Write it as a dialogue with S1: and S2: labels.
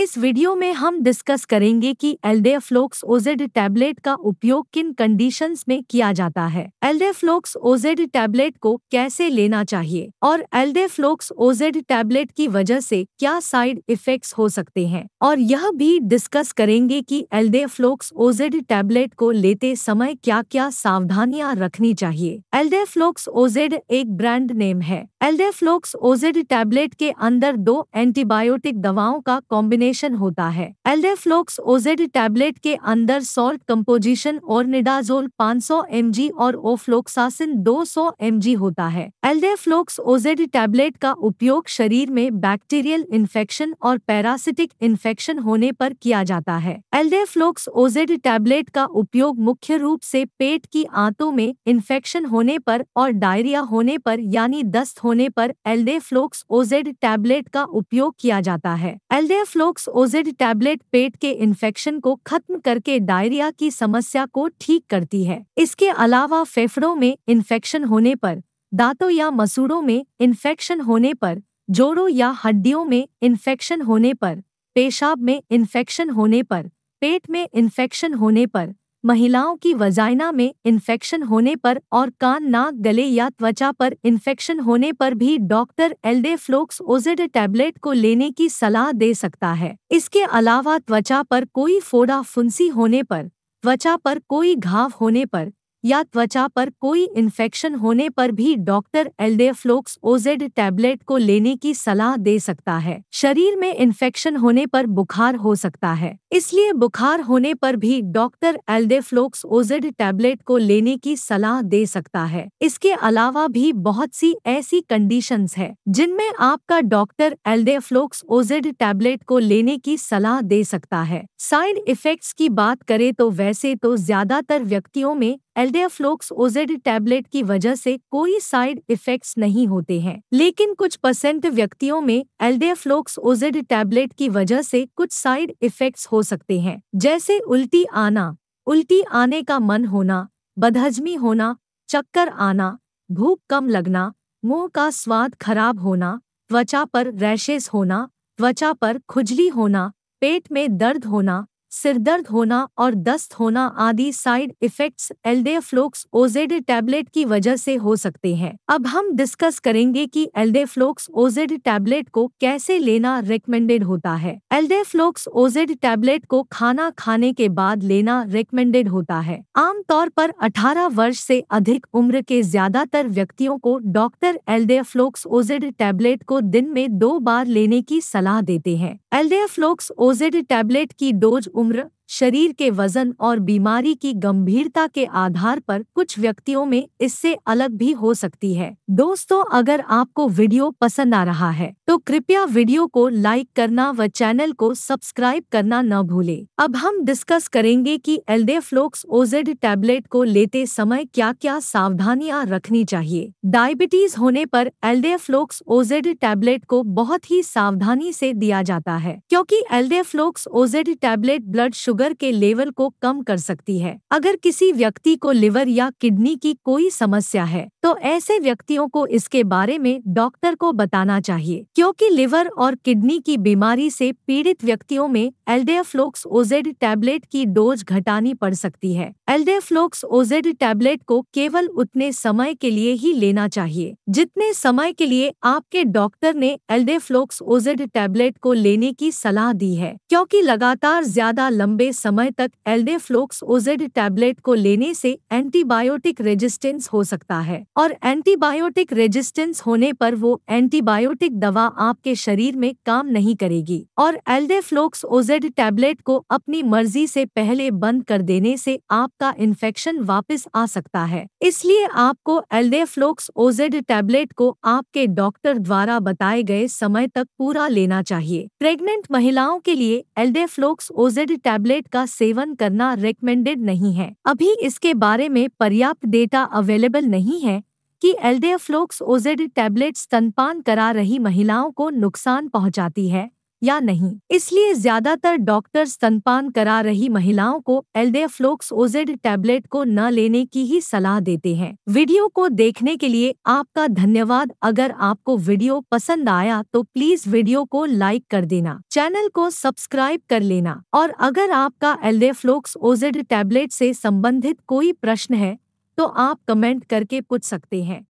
S1: इस वीडियो में हम डिस्कस करेंगे कि एल्डेफ्लोक्स ओजेड टैबलेट का उपयोग किन कंडीशंस में किया जाता है एल्डेफ्लोक्स ओजेड टैबलेट को कैसे लेना चाहिए और एल्डेफ्लोक्स ओजेड टैबलेट की वजह से क्या साइड इफेक्ट्स हो सकते हैं और यह भी डिस्कस करेंगे कि एल्डेफ्लोक्स ओजेड टैबलेट को लेते समय क्या क्या सावधानियाँ रखनी चाहिए एल्डेफ्लोक्स ओजेड एक ब्रांड नेम है एल्डेफ्लोक्स ओजेड टैबलेट के अंदर दो एंटीबायोटिक दवाओं का कॉम्बिनेशन कॉम्बिनेशन होता है एल्डेफ्लोक्स ओजेड टैबलेट के अंदर सॉल्ट कम्पोजिशन और निडाजोल 500 mg और ओफ्लोक्सासिन 200 mg होता है एल्डेफ्लोक्स ओजेड टैबलेट का उपयोग शरीर में बैक्टीरियल इन्फेक्शन और पैरासिटिक इन्फेक्शन होने पर किया जाता है एल्डेफ्लोक्स ओजेड टैबलेट का उपयोग मुख्य रूप से पेट की आंतों में इन्फेक्शन होने पर और डायरिया होने पर यानी दस्त होने पर एल्डेफ्लोक्स ओजेड टैबलेट का उपयोग किया जाता है एल्डेफ्लोक्स सिक्स ओजेड टैबलेट पेट के इन्फेक्शन को खत्म करके डायरिया की समस्या को ठीक करती है इसके अलावा फेफड़ों में इन्फेक्शन होने पर दांतों या मसूड़ों में इन्फेक्शन होने पर जोड़ों या हड्डियों में इन्फेक्शन होने पर पेशाब में इन्फेक्शन होने पर पेट में इन्फेक्शन होने पर महिलाओं की वजाइना में इन्फेक्शन होने पर और कान नाक गले या त्वचा पर इन्फेक्शन होने पर भी डॉक्टर एल्डे फ्लोक्स ओजेड टैबलेट को लेने की सलाह दे सकता है इसके अलावा त्वचा पर कोई फोड़ा फुंसी होने पर त्वचा पर कोई घाव होने पर या त्वचा पर कोई इन्फेक्शन होने पर भी डॉक्टर एल्डेफ्लोक्स ओजेड टैबलेट को लेने की सलाह दे सकता है शरीर में इन्फेक्शन होने पर बुखार हो सकता है इसलिए बुखार होने पर भी डॉक्टर एल्डेफ्लोक्स ओजेड टैबलेट को लेने की सलाह दे सकता है इसके अलावा भी बहुत सी ऐसी कंडीशन है जिनमें आपका डॉक्टर एल्डेफ्लोक्स ओजेड टैबलेट को लेने की सलाह दे सकता है साइड इफेक्ट्स की बात करें तो वैसे तो ज्यादातर व्यक्तियों में एल्डियाफ्लोक्स ओजेड e टैबलेट की वजह से कोई साइड इफेक्ट्स नहीं होते हैं लेकिन कुछ परसेंट व्यक्तियों में एल्डियाफ्लोक्स ओजेड e टैबलेट की वजह से कुछ साइड इफेक्ट्स हो सकते हैं जैसे उल्टी आना उल्टी आने का मन होना बदहजमी होना चक्कर आना भूख कम लगना मुंह का स्वाद खराब होना त्वचा पर रैशेस होना त्वचा पर खुजली होना पेट में दर्द होना सिरदर्द होना और दस्त होना आदि साइड इफेक्ट्स एल्डेफ्लोक्स ओजेड टैबलेट की वजह से हो सकते हैं अब हम डिस्कस करेंगे कि एल्डेफ्लोक्स ओजेड टैबलेट को कैसे लेना रिकमेंडेड होता है एल्डेफ्लोक्स ओजेड टैबलेट को खाना खाने के बाद लेना रिकमेंडेड होता है आमतौर पर 18 वर्ष से अधिक उम्र के ज्यादातर व्यक्तियों को डॉक्टर एल्डेफ्लोक्स ओजेड टैबलेट को दिन में दो बार लेने की सलाह देते हैं एल्डेफ्लोक्स ओजेड टैबलेट की डोज Умра शरीर के वजन और बीमारी की गंभीरता के आधार पर कुछ व्यक्तियों में इससे अलग भी हो सकती है दोस्तों अगर आपको वीडियो पसंद आ रहा है तो कृपया वीडियो को लाइक करना व चैनल को सब्सक्राइब करना न भूले अब हम डिस्कस करेंगे कि एल्डेफ्लोक्स ओजेड टैबलेट को लेते समय क्या क्या सावधानियां रखनी चाहिए डायबिटीज होने पर एल्डेफ्लोक्स ओजेड टैबलेट को बहुत ही सावधानी से दिया जाता है क्योंकि एल्डेफ्लोक्स OZ tablet blood sugar sugar के लेवल को कम कर सकती है अगर किसी व्यक्ति को लिवर या किडनी की कोई समस्या है तो ऐसे व्यक्तियों को इसके बारे में डॉक्टर को बताना चाहिए क्योंकि लिवर और किडनी की बीमारी से पीड़ित व्यक्तियों में एल्डेफ्लोक्स ओजेड टैबलेट की डोज घटानी पड़ सकती है एल्डेफ्लोक्स ओजेड टैबलेट को केवल उतने समय के लिए ही लेना चाहिए जितने समय के लिए आपके डॉक्टर ने एल्डेफ्लोक्स ओजेड टैबलेट को लेने की सलाह दी है क्योंकि लगातार ज्यादा लंबे समय तक एल्डेफ्लोक्स ओजेड टैबलेट को लेने से एंटीबायोटिक रेजिस्टेंस हो सकता है और एंटीबायोटिक रेजिस्टेंस होने पर वो एंटीबायोटिक दवा आपके शरीर में काम नहीं करेगी और एल्डेफ्लोक्स ओजेड टैबलेट को अपनी मर्जी से पहले बंद कर देने से आपका इन्फेक्शन वापस आ सकता है इसलिए आपको एल्डेफ्लोक्स ओजेड टैबलेट को आपके डॉक्टर द्वारा बताए गए समय तक पूरा लेना चाहिए प्रेग्नेंट महिलाओं के लिए एल्डेफ्लोक्स ओजेड टैबलेट टेबलेट का सेवन करना रिकमेंडेड नहीं है अभी इसके बारे में पर्याप्त डेटा अवेलेबल नहीं है कि एल्डेफ्लोक्स ओजेड टैबलेट स्तनपान करा रही महिलाओं को नुकसान पहुंचाती है या नहीं इसलिए ज्यादातर डॉक्टर स्तनपान करा रही महिलाओं को एल्डेफ्लोक्स ओजेड टैबलेट को न लेने की ही सलाह देते हैं वीडियो को देखने के लिए आपका धन्यवाद अगर आपको वीडियो पसंद आया तो प्लीज वीडियो को लाइक कर देना चैनल को सब्सक्राइब कर लेना और अगर आपका एल्डेफ्लोक्स ओजेड टैबलेट से संबंधित कोई प्रश्न है तो आप कमेंट करके पूछ सकते हैं